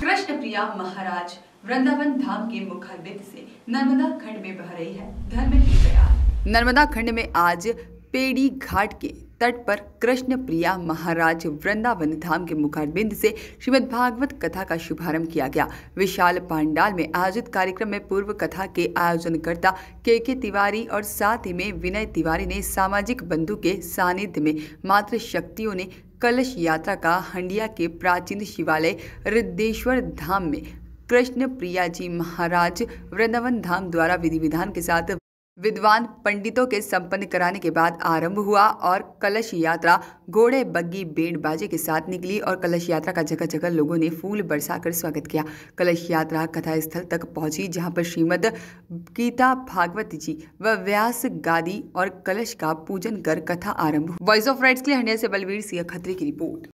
कृष्ण प्रिया महाराज वृंदावन धाम के मुख्य से नर्मदा खंड में बह रही है धर्म की दया नर्मदा खंड में आज पेड़ी घाट के तट पर कृष्ण प्रिया महाराज वृंदावन धाम के मुखारबिंद से श्रीमद भागवत कथा का शुभारंभ किया गया विशाल पांडाल में आयोजित कार्यक्रम में पूर्व कथा के आयोजनकर्ता के के तिवारी और साथ ही में विनय तिवारी ने सामाजिक बंधु के सानिध्य में मातृशक्तियों शक्तियों ने कलश यात्रा का हंडिया के प्राचीन शिवालय रिद्धेश्वर धाम में कृष्ण प्रिया जी महाराज वृंदावन धाम द्वारा विधि विधान के साथ विद्वान पंडितों के संपन्न कराने के बाद आरंभ हुआ और कलश यात्रा घोड़े बग्गी बेंड बाजे के साथ निकली और कलश यात्रा का जगह जगह लोगों ने फूल बरसाकर स्वागत किया कलश यात्रा कथा स्थल तक पहुंची जहां पर श्रीमद गीता भागवत जी व व्यास गादी और कलश का पूजन कर कथा आरंभ वॉइस ऑफ राइट्स के लिए हंडिया से बलवीर सिंह खत्री की रिपोर्ट